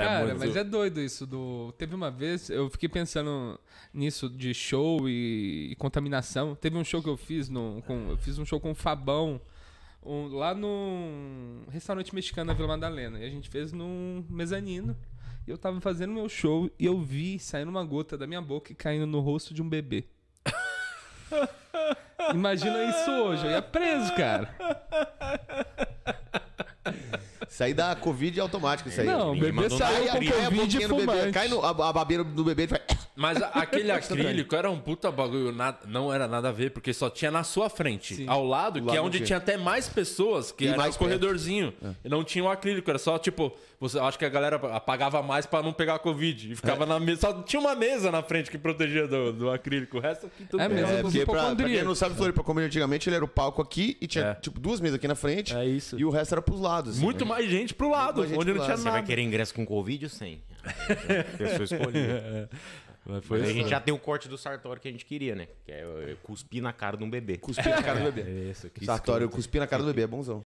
É cara, muito... mas é doido isso do. Teve uma vez, eu fiquei pensando nisso de show e, e contaminação. Teve um show que eu fiz no. Com... eu fiz um show com o Fabão. Um, lá num restaurante mexicano na Vila Madalena. E a gente fez num mezanino. E eu tava fazendo meu show e eu vi saindo uma gota da minha boca e caindo no rosto de um bebê. Imagina isso hoje, eu ia preso, cara. Isso aí dá Covid é automático, isso aí. Não, bebê saiu com Covid a cai no, a, a babeira do bebê e faz... Mas aquele tá acrílico era um puta bagulho, nada, não era nada a ver, porque só tinha na sua frente, Sim. ao lado, que é onde tinha. tinha até mais pessoas, que e era mais um corredorzinho. É. E não tinha o acrílico, era só tipo, você acho que a galera apagava mais para não pegar a Covid. E ficava é. na mesa, só tinha uma mesa na frente que protegia do, do acrílico, o resto aqui tudo É mesmo, é, porque pra, pra quem não sabe, pra comer antigamente, ele era o palco aqui e tinha é. tipo duas mesas aqui na frente. É isso. E o resto era pros lados. Assim, Muito né? mais gente pro lado, gente onde pro não tinha lado. nada. Você vai querer ingresso com Covid ou sem? A pessoa escolhida. É, mas foi Mas a gente já tem o corte do Sartório que a gente queria, né? Que é cuspir na cara de um bebê. Cuspir na cara do é, bebê. É, isso, Sartório, cuspir na cara do bebê, é bonzão.